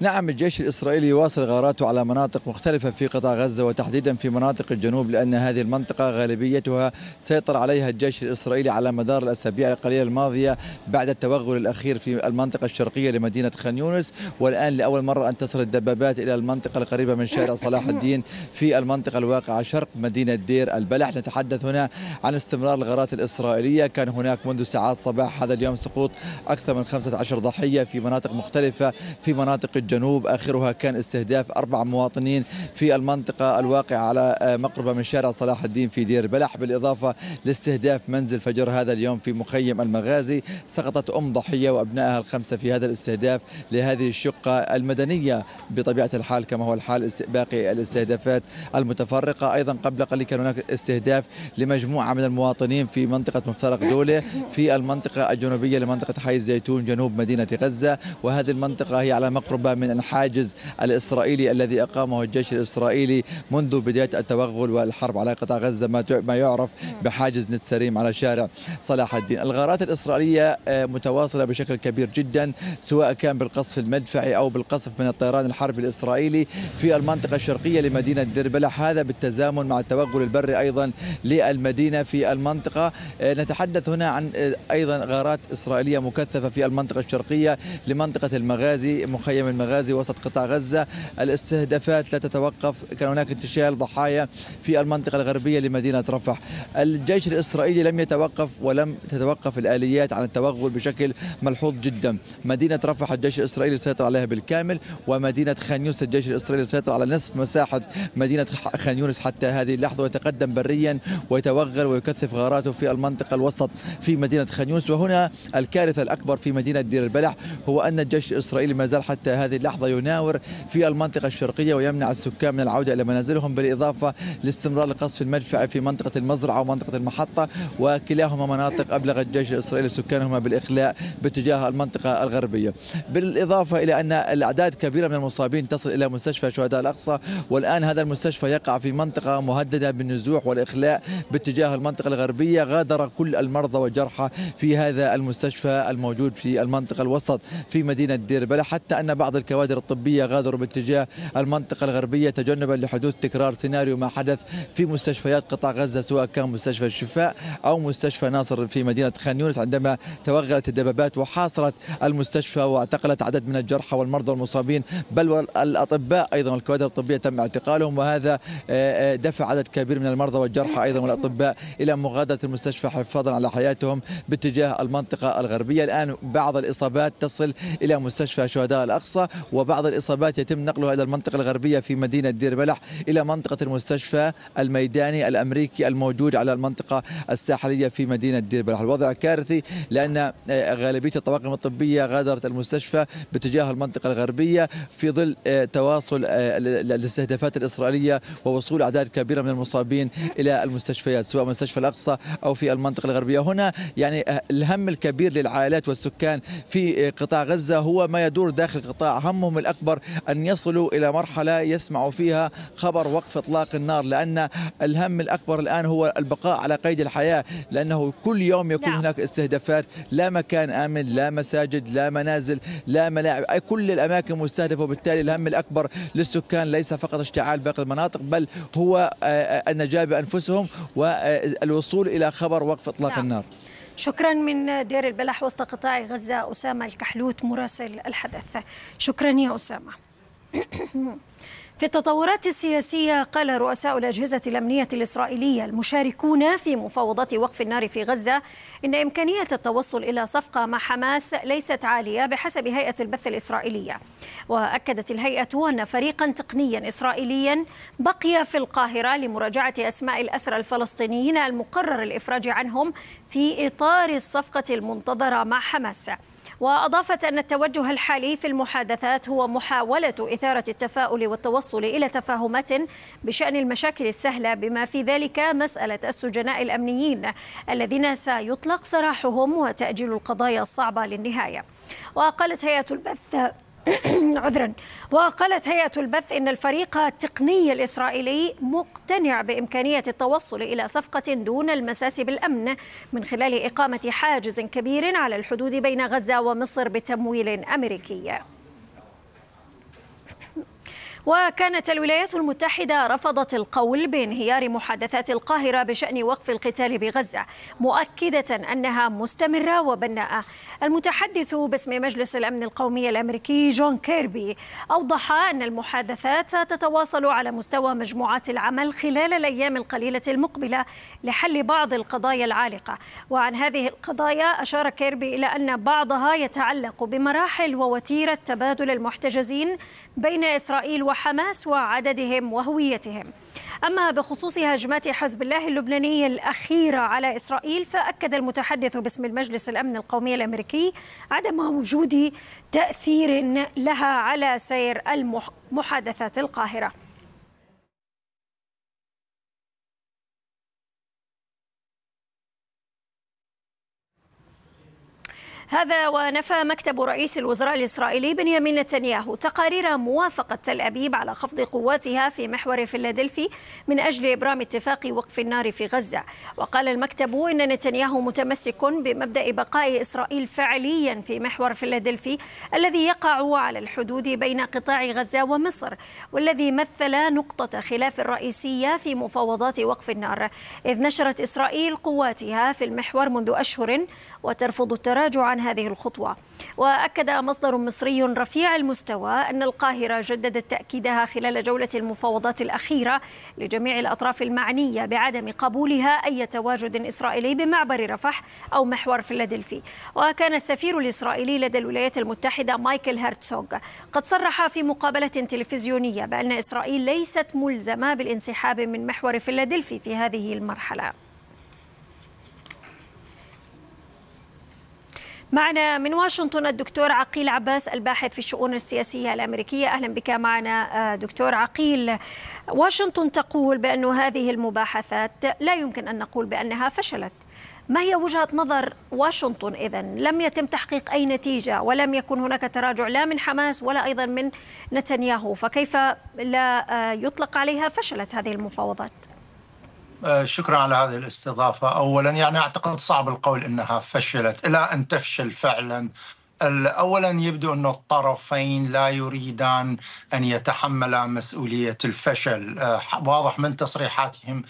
نعم الجيش الإسرائيلي يواصل غاراته على مناطق مختلفة في قطاع غزة وتحديدا في مناطق الجنوب لأن هذه المنطقة غالبيتها سيطر عليها الجيش الإسرائيلي على مدار الأسابيع القليلة الماضية بعد التوغل الأخير في المنطقة الشرقية لمدينة خان يونس والآن لأول مرة أن تصل الدبابات إلى المنطقة القريبة من شارع صلاح نعم. الدين في المنطقة الواقعة شرق مدينة دير البلح نتحدث هنا عن استمرار الغارات الإسرائيلية كان هناك منذ ساعات صباح هذا اليوم سقوط أكثر من 15 ضحية في مناطق مختلفة في مناطق الجنوب آخرها كان استهداف أربع مواطنين في المنطقة الواقعة على آه، مقربة من شارع صلاح الدين في دير بلح بالإضافة لاستهداف منزل فجر هذا اليوم في مخيم المغازي سقطت أم ضحية وأبنائها الخمسة في هذا الاستهداف لهذه الشقة المدنية بطبيعة الحال كما هو الحال باقي الاستهدافات المتفرقة أيضا قبل قليل كان هناك استهداف لمجموعة من المواطنين في منطقة مفترق دولة في المنطقة الجنوبية لمنطقة حي الزيتون جنوب مدينة غزة وهذه المنطقة هي على مقربة من الحاجز الإسرائيلي الذي أقامه الجيش الإسرائيلي منذ بداية التوغل والحرب على قطاع غزة ما يعرف بحاجز نتسريم على شارع صلاح الدين الغارات الإسرائيلية آه، متواصلة بشكل كبير جدا سواء كان بالقصف المدفعي أو بالقصف من الطيران الحربي الإسرائيلي في المنطقة الشرقية لمدينة دير بلح هذا بالتزامن مع التوغل البري أيضا للمدينة في المنطقة آه، نتحدث هنا عن آه، أيضا غارات إسرائيلية مكثفة في المنطقة الشرقية لمنطقة المغازي مخيم المغازي غازي وسط قطاع غزة الاستهدافات لا تتوقف كان هناك انتشال ضحايا في المنطقة الغربية لمدينة رفح الجيش الإسرائيلي لم يتوقف ولم تتوقف الآليات عن التوغل بشكل ملحوظ جدا مدينة رفح الجيش الإسرائيلي سيطر عليها بالكامل ومدينة خان يونس الجيش الإسرائيلي سيطر على نصف مساحة مدينة خان يونس حتى هذه اللحظة ويتقدم بريا ويتوغل ويكثف غاراته في المنطقة الوسط في مدينة خان يونس وهنا الكارثة الأكبر في مدينة دير البلح هو أن الجيش الإسرائيلي ما زال حتى هذه هذه اللحظة يناور في المنطقة الشرقية ويمنع السكان من العودة إلى منازلهم بالإضافة لاستمرار القصف المدفعي في منطقة المزرعة ومنطقة المحطة وكلاهما مناطق أبلغ الجيش الإسرائيلي سكانهما بالإخلاء باتجاه المنطقة الغربية بالإضافة إلى أن الأعداد كبيرة من المصابين تصل إلى مستشفى شهداء الأقصى والآن هذا المستشفى يقع في منطقة مهددة بالنزوح والإخلاء باتجاه المنطقة الغربية غادر كل المرضى والجرحى في هذا المستشفى الموجود في المنطقة الوسط في مدينة دير بلح حتى أن بعض الكوادر الطبية غادروا باتجاه المنطقة الغربية تجنبا لحدوث تكرار سيناريو ما حدث في مستشفيات قطاع غزة سواء كان مستشفى الشفاء أو مستشفى ناصر في مدينة خان يونس عندما توغلت الدبابات وحاصرت المستشفى واعتقلت عدد من الجرحى والمرضى والمصابين بل والأطباء أيضا الكوادر الطبية تم اعتقالهم وهذا آه، آه، دفع عدد كبير من المرضى والجرحى أيضا والأطباء إلى مغادرة المستشفى حفاظا على حياتهم باتجاه المنطقة الغربية الآن بعض الإصابات تصل إلى مستشفى شهداء الأقصى وبعض الإصابات يتم نقلها إلى المنطقة الغربية في مدينة دير بلح إلى منطقة المستشفى الميداني الأمريكي الموجود على المنطقة الساحلية في مدينة دير بلح الوضع كارثي لأن آه، غالبية الطواقم الطبية غادرت المستشفى باتجاه المنطقة الغربية في ظل آه، تواصل آه، الاستهدافات الإسرائيلية ووصول أعداد كبيرة من المصابين إلى المستشفيات سواء مستشفى الأقصى أو في المنطقة الغربية هنا يعني الهم الكبير للعائلات والسكان في قطاع غزة هو ما يدور داخل قطاع وهمهم الأكبر أن يصلوا إلى مرحلة يسمعوا فيها خبر وقف إطلاق النار لأن الهم الأكبر الآن هو البقاء على قيد الحياة لأنه كل يوم يكون نعم. هناك استهدافات لا مكان آمن لا مساجد لا منازل لا ملاعب أي كل الأماكن مستهدفة وبالتالي الهم الأكبر للسكان ليس فقط اشتعال باقي المناطق بل هو النجاة آه، بأنفسهم والوصول إلى خبر وقف إطلاق نعم. النار شكرا من دير البلح وسط قطاع غزة أسامة الكحلوت مراسل الحدث شكرا يا أسامة في التطورات السياسية قال رؤساء الأجهزة الأمنية الإسرائيلية المشاركون في مفاوضات وقف النار في غزة إن إمكانية التوصل إلى صفقة مع حماس ليست عالية بحسب هيئة البث الإسرائيلية وأكدت الهيئة أن فريقا تقنيا إسرائيليا بقي في القاهرة لمراجعة أسماء الأسرى الفلسطينيين المقرر الإفراج عنهم في إطار الصفقة المنتظرة مع حماس وأضافت أن التوجه الحالي في المحادثات هو محاولة إثارة التفاؤل والتوصل إلى تفاهمات بشأن المشاكل السهلة بما في ذلك مسألة السجناء الأمنيين الذين سيطلق سراحهم وتأجيل القضايا الصعبة للنهاية وقالت هيئة البث عذرا وقالت هيئة البث إن الفريق التقني الإسرائيلي مقتنع بإمكانية التوصل إلى صفقة دون المساس بالأمن من خلال إقامة حاجز كبير على الحدود بين غزة ومصر بتمويل أمريكي وكانت الولايات المتحدة رفضت القول بانهيار محادثات القاهرة بشأن وقف القتال بغزة مؤكدة أنها مستمرة وبناءة المتحدث باسم مجلس الأمن القومي الأمريكي جون كيربي أوضح أن المحادثات تتواصل على مستوى مجموعات العمل خلال الأيام القليلة المقبلة لحل بعض القضايا العالقة وعن هذه القضايا أشار كيربي إلى أن بعضها يتعلق بمراحل ووتيرة تبادل المحتجزين بين إسرائيل وحماس وعددهم وهويتهم أما بخصوص هجمات حزب الله اللبناني الأخيرة على إسرائيل فأكد المتحدث باسم المجلس الأمن القومي الأمريكي عدم وجود تأثير لها على سير المحادثات القاهرة هذا ونفى مكتب رئيس الوزراء الإسرائيلي بنيامين نتنياهو تقارير موافقة تل أبيب على خفض قواتها في محور فيلادلفي من أجل إبرام اتفاق وقف النار في غزة وقال المكتب إن نتنياهو متمسك بمبدأ بقاء إسرائيل فعليا في محور فيلادلفي الذي يقع على الحدود بين قطاع غزة ومصر والذي مثل نقطة خلاف رئيسية في مفاوضات وقف النار إذ نشرت إسرائيل قواتها في المحور منذ أشهر وترفض التراجع عن هذه الخطوة وأكد مصدر مصري رفيع المستوى أن القاهرة جددت تأكيدها خلال جولة المفاوضات الأخيرة لجميع الأطراف المعنية بعدم قبولها أي تواجد إسرائيلي بمعبر رفح أو محور فيلادلفي وكان السفير الإسرائيلي لدى الولايات المتحدة مايكل هرتسوغ قد صرح في مقابلة تلفزيونية بأن إسرائيل ليست ملزمة بالانسحاب من محور فيلادلفي في هذه المرحلة معنا من واشنطن الدكتور عقيل عباس الباحث في الشؤون السياسية الأمريكية أهلا بك معنا آه، دكتور عقيل واشنطن تقول بأن هذه المباحثات لا يمكن أن نقول بأنها فشلت ما هي وجهة نظر واشنطن إذا لم يتم تحقيق أي نتيجة ولم يكن هناك تراجع لا من حماس ولا أيضا من نتنياهو فكيف لا آه، يطلق عليها فشلت هذه المفاوضات آه، شكرا على هذه الاستضافة أولا يعني أعتقد صعب القول أنها فشلت إلى أن تفشل فعلا اولا يبدو ان الطرفين لا يريدان ان يتحملا مسؤوليه الفشل آه، واضح من تصريحاتهم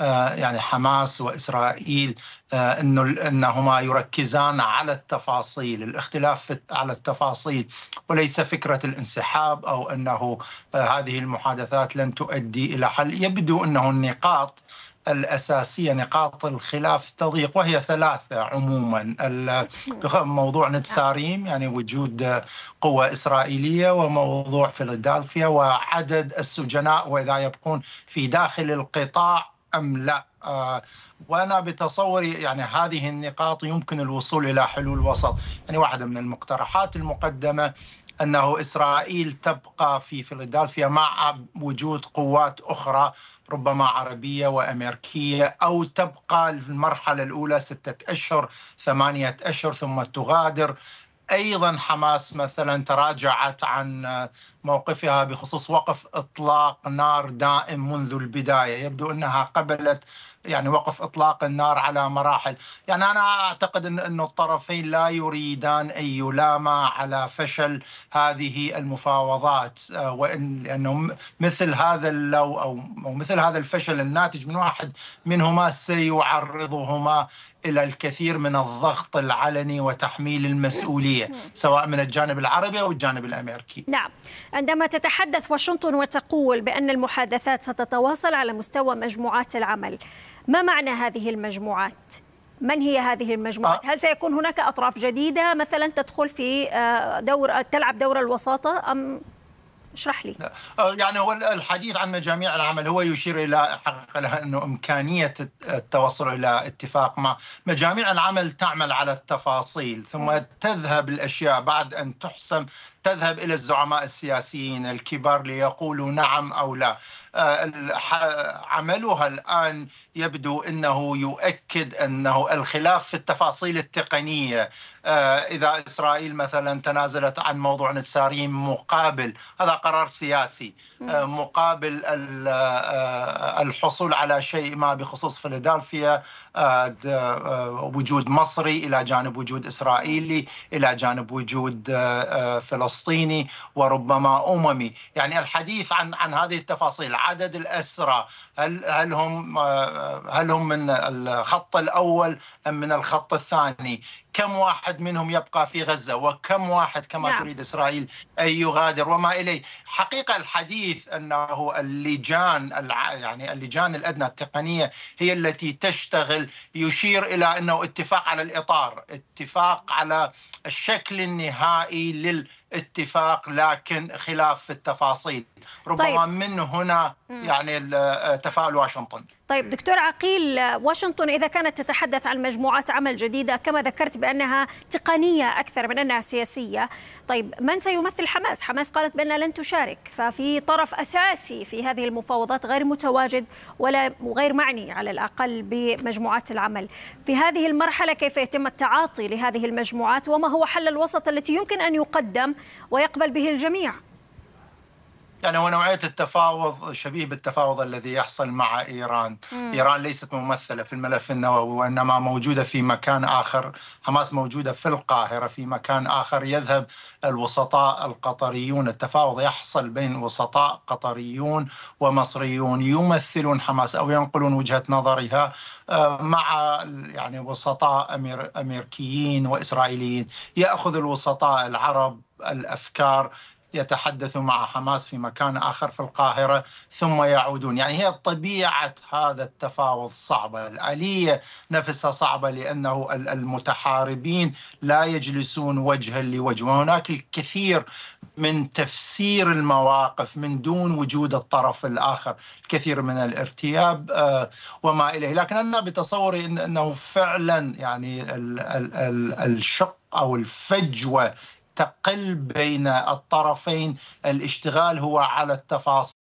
آه، يعني حماس واسرائيل انه انهما يركزان على التفاصيل، الاختلاف على التفاصيل وليس فكره الانسحاب او انه هذه المحادثات لن تؤدي الى حل، يبدو انه النقاط الأساسية نقاط الخلاف تضيق وهي ثلاثة عموما موضوع نتساريم نعم. يعني وجود قوة إسرائيلية وموضوع فيلادلفيا وعدد السجناء وإذا يبقون في داخل القطاع أم لا آه، وانا بتصوري يعني هذه النقاط يمكن الوصول الى حلول وسط، يعني واحده من المقترحات المقدمه انه اسرائيل تبقى في فيلادلفيا مع وجود قوات اخرى ربما عربيه وامريكيه او تبقى المرحله الاولى سته اشهر ثمانيه اشهر ثم تغادر ايضا حماس مثلا تراجعت عن موقفها بخصوص وقف اطلاق نار دائم منذ البدايه يبدو انها قبلت يعني وقف اطلاق النار على مراحل، يعني انا اعتقد ان انه الطرفين لا يريدان ان يلاما على فشل هذه المفاوضات آه، وان لانه مثل هذا اللو او مثل هذا الفشل الناتج من واحد منهما سيعرضهما الى الكثير من الضغط العلني وتحميل المسؤوليه سواء من الجانب العربي او الجانب الامريكي. نعم، عندما تتحدث واشنطن وتقول بان المحادثات ستتواصل على مستوى مجموعات العمل، ما معنى هذه المجموعات؟ من هي هذه المجموعات؟ آه. هل سيكون هناك اطراف جديده مثلا تدخل في آه، دور تلعب دور الوساطه ام اشرح لي آه، يعني هو الحديث عن مجاميع العمل هو يشير الى حقيقه انه امكانيه التوصل الى اتفاق ما مجاميع العمل تعمل على التفاصيل ثم تذهب الاشياء بعد ان تحسم تذهب إلى الزعماء السياسيين الكبار ليقولوا نعم أو لا آه، عملها الآن يبدو أنه يؤكد أنه الخلاف في التفاصيل التقنية آه، إذا إسرائيل مثلا تنازلت عن موضوع نتساريم مقابل هذا قرار سياسي آه، مقابل الحصول على شيء ما بخصوص فيلادلفيا وجود مصري إلى جانب وجود إسرائيلي إلى جانب وجود فلسطيني فلسطيني وربما أممي يعني الحديث عن عن هذه التفاصيل عدد الأسرى هل هل هم آه، هل هم من الخط الأول أم من الخط الثاني كم واحد منهم يبقى في غزة وكم واحد كما نعم. تريد إسرائيل أن يغادر وما إليه حقيقة الحديث أنه اللجان يعني اللجان الأدنى التقنية هي التي تشتغل يشير إلى أنه اتفاق على الإطار اتفاق على الشكل النهائي للاتفاق لكن خلاف في التفاصيل طيب. ربما طيب. من هنا يعني تفاؤل واشنطن طيب دكتور عقيل واشنطن إذا كانت تتحدث عن مجموعات عمل جديدة كما ذكرت بأنها تقنية أكثر من أنها سياسية طيب من سيمثل حماس؟ حماس قالت بأنها لن تشارك ففي طرف أساسي في هذه المفاوضات غير متواجد ولا غير معني على الأقل بمجموعات العمل في هذه المرحلة كيف يتم التعاطي لهذه المجموعات وما هو حل الوسط التي يمكن أن يقدم ويقبل به الجميع؟ يعني هو نوعيه التفاوض شبيه بالتفاوض الذي يحصل مع ايران، مم. ايران ليست ممثله في الملف النووي وانما موجوده في مكان اخر، حماس موجوده في القاهره في مكان اخر يذهب الوسطاء القطريون، التفاوض يحصل بين وسطاء قطريون ومصريون يمثلون حماس او ينقلون وجهه نظرها آه، مع يعني وسطاء أمير امريكيين واسرائيليين، ياخذ الوسطاء العرب الافكار يتحدث مع حماس في مكان آخر في القاهرة ثم يعودون يعني هي طبيعة هذا التفاوض صعبة الآلية نفسها صعبة لأنه المتحاربين لا يجلسون وجها لوجه وهناك الكثير من تفسير المواقف من دون وجود الطرف الآخر الكثير من الارتياب آه، وما إليه لكن أنا بتصوري أنه فعلا يعني الشق أو الفجوة تقل بين الطرفين الاشتغال هو على التفاصيل